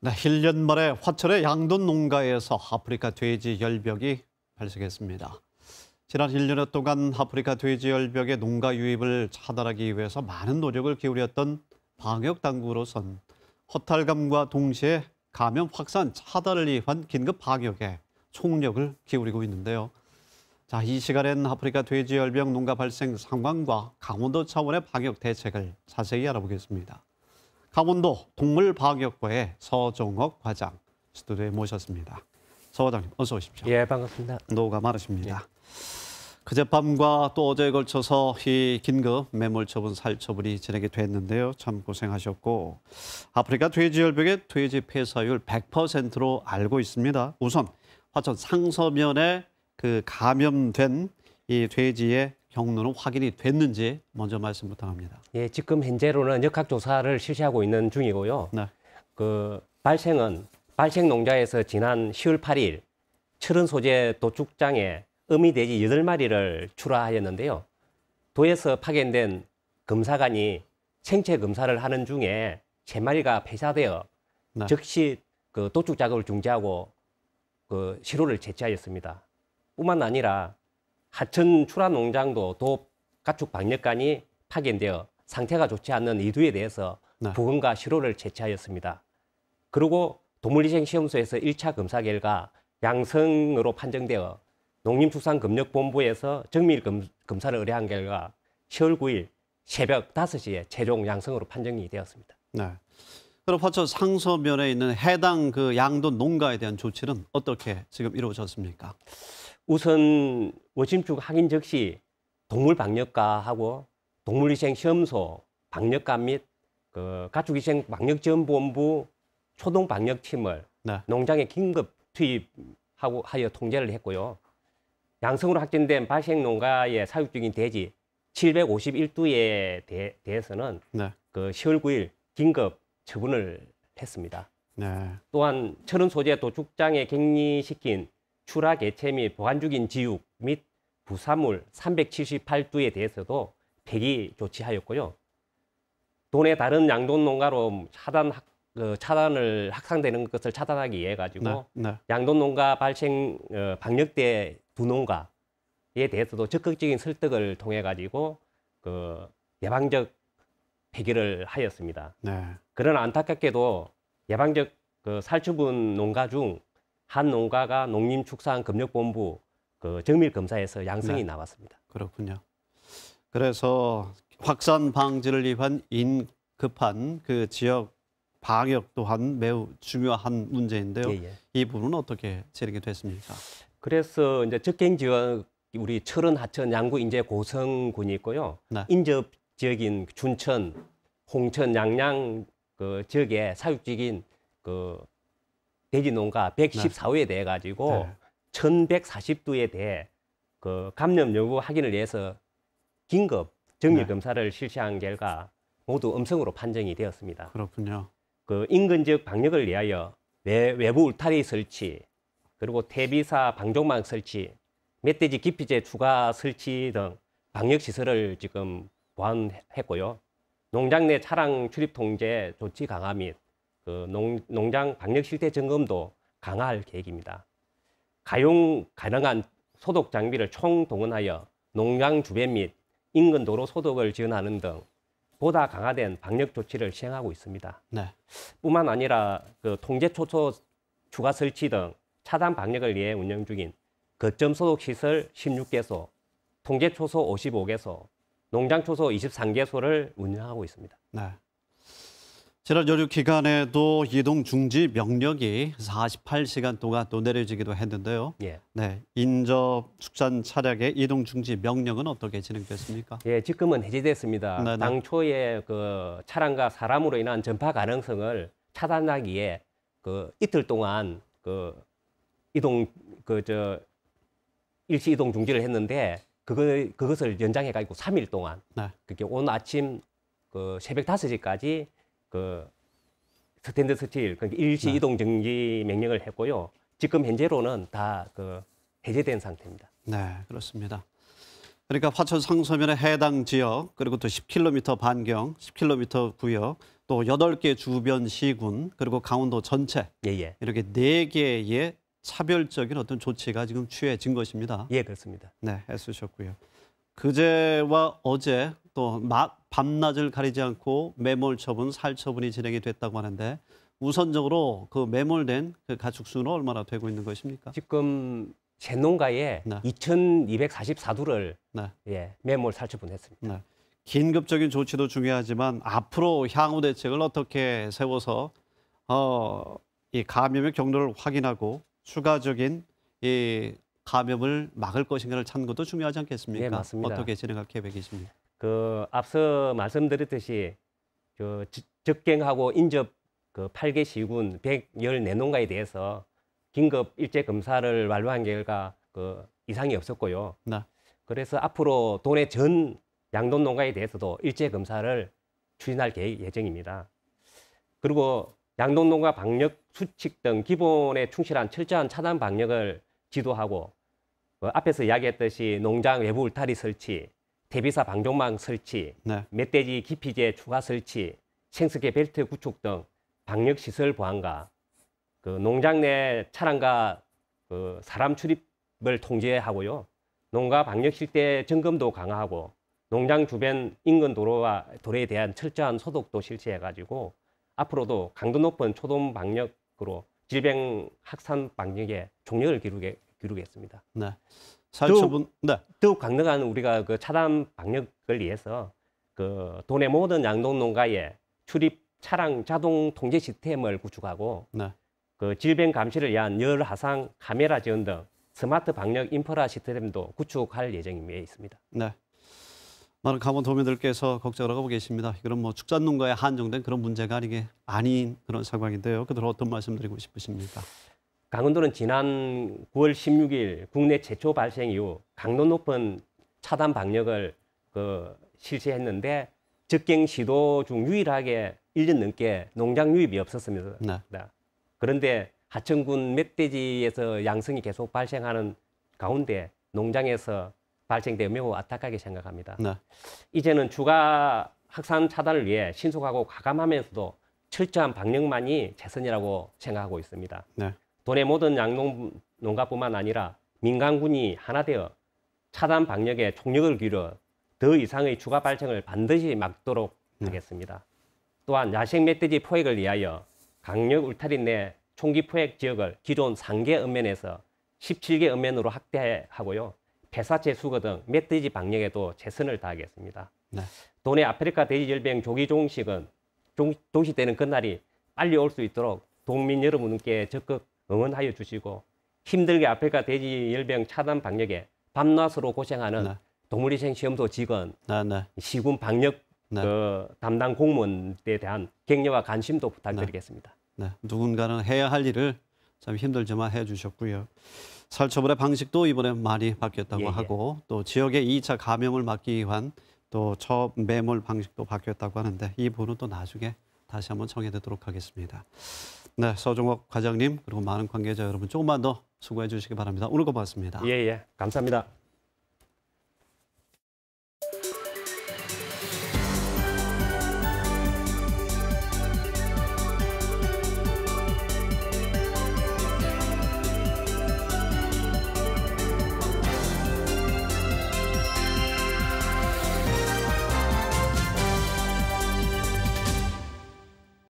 네, 1년 만에 화천의 양돈 농가에서 아프리카 돼지 열벽이 발생했습니다. 지난 1년 동안 아프리카 돼지 열벽의 농가 유입을 차단하기 위해서 많은 노력을 기울였던 방역 당국으로선 허탈감과 동시에 감염 확산 차단을 위한 긴급 방역에 총력을 기울이고 있는데요. 자, 이 시간엔 아프리카 돼지열병 농가 발생 상황과 강원도 차원의 방역 대책을 자세히 알아보겠습니다. 강원도 동물방역과의 서종옥 과장 스튜디오에 모셨습니다. 서 과장님 어서 오십시오. 예, 반갑습니다. 노가 마르십니다 예. 그젯밤과또 어제에 걸쳐서 이 긴급 매몰 처분, 살 처분이 진행이 됐는데요. 참 고생하셨고 아프리카 돼지열병의 돼지 폐사율 100%로 알고 있습니다. 우선 화천 상서면에 그 감염된 이 돼지의 경로는 확인이 됐는지 먼저 말씀 부탁합니다. 예, 지금 현재로는 역학 조사를 실시하고 있는 중이고요. 네. 그 발생은 발생 농장에서 지난 10월 8일 철은 소재 도축장에 어미돼지 8마리를 출하하였는데요. 도에서 파견된 검사관이 생체 검사를 하는 중에 3마리가 폐사되어 네. 즉시 그 도축 작업을 중지하고 그 시로를 제치하였습니다. 뿐만 아니라 하천 출하 농장도 도읍 가축 방역관이 파견되어 상태가 좋지 않는 이두에 대해서 네. 부검과 실로를 제치하였습니다. 그리고 동물위생시험소에서 1차 검사 결과 양성으로 판정되어 농림축산검역본부에서 정밀 검, 사를 의뢰한 결과 10월 9일 새벽 5시에 최종 양성으로 판정이 되었습니다. 네. 그럼 화초 상서면에 있는 해당 그양도 농가에 대한 조치는 어떻게 지금 이루어졌습니까? 우선 오심축 확인 즉시 동물방역과하고 동물위생시험소 방역과 및그 가축위생 방역지원본부 초동방역팀을 네. 농장에 긴급 투입하고 하여 통제를 했고요. 양성으로 확진된 발생 농가의 사육중인 돼지 751두에 대, 해서는 네. 그 10월 9일 긴급 처분을 했습니다. 네. 또한 철원 소재 도축장에 격리시킨 추락 액체 및 보관중인 지육 및 부사물 378두에 대해서도 폐기 조치하였고요. 돈의 다른 양돈 농가로 차단 학, 그 차단을 확산되는 것을 차단하기 위해 가지고 네, 네. 양돈 농가 발생 어, 방역대 두 농가에 대해서도 적극적인 설득을 통해 가지고 그 예방적 폐기를 하였습니다. 네. 그러나 안타깝게도 예방적 그살처분 농가 중한 농가가 농림축산검역본부 그 정밀 검사에서 양성이 네. 나왔습니다. 그렇군요. 그래서 확산 방지를 위한 인급한 그 지역 방역 또한 매우 중요한 문제인데요. 예, 예. 이 부분은 어떻게 진리이 됐습니까? 그래서 이제 적갱 지역 우리 철원, 하천, 양구, 인제, 고성군이 있고요. 네. 인접 지역인 춘천, 홍천, 양양 그 지역의 사육지인 그 대지 농가 124호에 대해 가지고 네. 1140두에 대해 그 감염 여부 확인을 위해서 긴급 정밀 네. 검사를 실시한 결과 모두 음성으로 판정이 되었습니다. 그렇군요. 그 인근 지역 방역을 위하여 외, 부 울타리 설치 그리고 퇴비사 방종망 설치 멧돼지 기피제 추가 설치 등 방역 시설을 지금 보완했고요. 농장 내 차량 출입 통제 조치 강화 및그 농, 농장 방역 실태 점검도 강화할 계획입니다. 가용 가능한 소독 장비를 총 동원하여 농장 주변 및 인근 도로 소독을 지원하는 등 보다 강화된 방역 조치를 시행하고 있습니다. 네. 뿐만 아니라 그 통제 초소 추가 설치 등 차단 방역을 위해 운영 중인 거점 소독 시설 16개소, 통제 초소 55개소, 농장 초소 23개소를 운영하고 있습니다. 네. 지난 연휴 기간에도 이동 중지 명령이 48시간 동안 또 내려지기도 했는데요. 예. 네, 인접 축산 차량의 이동 중지 명령은 어떻게 진행됐습니까? 예, 지금은 해제됐습니다. 네네. 당초에 그 차량과 사람으로 인한 전파 가능성을 차단하기 위해 그 이틀 동안 그 이동 그저 일시 이동 중지를 했는데 그거 그것을 연장해 가지고 3일 동안 네. 그게 오늘 아침 그 새벽 5시까지 그 스탠드 스틸 그러니까 일시 네. 이동 정지 명령을 했고요. 지금 현재로는 다 그 해제된 상태입니다. 네, 그렇습니다. 그러니까 화천 상소면의 해당 지역 그리고 또 10km 반경, 10km 구역, 또 8개 주변 시군 그리고 강원도 전체 예, 예. 이렇게 4개의 차별적인 어떤 조치가 지금 취해진 것입니다. 예, 그렇습니다. 네, 애쓰셨고요. 그제와 어제 또막 밤낮을 가리지 않고 매몰 처분, 살 처분이 진행이 됐다고 하는데 우선적으로 그 매몰된 그 가축 수는 얼마나 되고 있는 것입니까? 지금 제 농가에 네. 2,244두를 네. 예, 매몰 살처분했습니다. 네. 긴급적인 조치도 중요하지만 앞으로 향후 대책을 어떻게 세워서 어, 이 감염의 경로를 확인하고 추가적인 이 감염을 막을 것인가를 찾는 것도 중요하지 않겠습니까? 네, 맞습니다. 어떻게 진행할 계획이십니까? 그 앞서 말씀드렸듯이 그 적갱하고 인접 그 8개 시군 114농가에 대해서 긴급 일제 검사를 완료한 결과 그 이상이 없었고요. 네. 그래서 앞으로 도내 전 양돈 농가에 대해서도 일제 검사를 추진할 계획 예정입니다. 그리고 양돈 농가 방역 수칙 등 기본에 충실한 철저한 차단 방역을 지도하고 그 앞에서 이야기했듯이 농장 외부 울타리 설치, 대비사 방정망 설치, 네. 멧돼지 기피제 추가 설치, 생수계 벨트 구축 등 방역 시설 보안과 그 농장 내 차량과 그 사람 출입을 통제하고요. 농가 방역 실태 점검도 강화하고 농장 주변 인근 도로와 도로에 대한 철저한 소독도 실시해가지고 앞으로도 강도 높은 초동 방역으로 질병 확산 방역에 종력을기르게기르겠습니다 네. 살처분, 네. 더욱 강력한 우리가 그 차단 방역을 위해서 그 도내 모든 양동 농가에 출입 차량 자동 통제 시스템을 구축하고 네. 그 질병 감시를 위한 열화상 카메라 지원 등 스마트 방역 인프라 시스템도 구축할 예정에 있습니다. 네. 많은 강원 도민들께서 걱정을 하고 계십니다. 이건 뭐 축산 농가에 한정된 그런 문제가 아니게 아닌 그런 상황인데요. 그들 어떤 말씀 드리고 싶으십니까? 강원도는 지난 9월 16일 국내 최초 발생 이후 강도 높은 차단 방역을 그 실시했는데 적갱 시도 중 유일하게 1년 넘게 농장 유입이 없었습니다. 네. 그런데 하천군 멧돼지에서 양성이 계속 발생하는 가운데 농장에서 발생되어 매우 안타깝게 생각합니다. 네. 이제는 추가 확산 차단을 위해 신속하고 과감하면서도 철저한 방역만이 최선이라고 생각하고 있습니다. 네. 도내 모든 양농 농가뿐만 아니라 민간군이 하나 되어 차단 방역에 총력을 기울여 더 이상의 추가 발생을 반드시 막도록 네. 하겠습니다. 또한 야식 멧돼지 포획을 위하여 강력 울타리 내 총기 포획 지역을 기존 3개 읍면에서 17개 읍면으로 확대하고요. 폐사체 수거 등 멧돼지 방역에도 최선을 다하겠습니다. 네. 도내 아프리카 돼지열병 조기 종식은 종, 종식되는 그날이 빨리 올 수 있도록 동민 여러분께 적극 응원하여 주시고 힘들게 아프리카 돼지 열병 차단 방역에 밤낮으로 고생하는 네. 동물위생 시험소 직원, 네, 네. 시군 방역 네. 그 담당 공무원에 대한 격려와 관심도 부탁드리겠습니다. 네. 네. 누군가는 해야 할 일을 참 힘들지만 해주셨고요. 살처분의 방식도 이번에 많이 바뀌었다고 예, 예. 하고 또 지역의 2차 감염을 막기 위한 또처 매몰 방식도 바뀌었다고 하는데 이 부분은 또 나중에 다시 한번 정해두도록 하겠습니다. 네, 서종옥 과장님 그리고 많은 관계자 여러분 조금만 더 수고해 주시기 바랍니다. 오늘 고맙습니다. 예, 예. 감사합니다.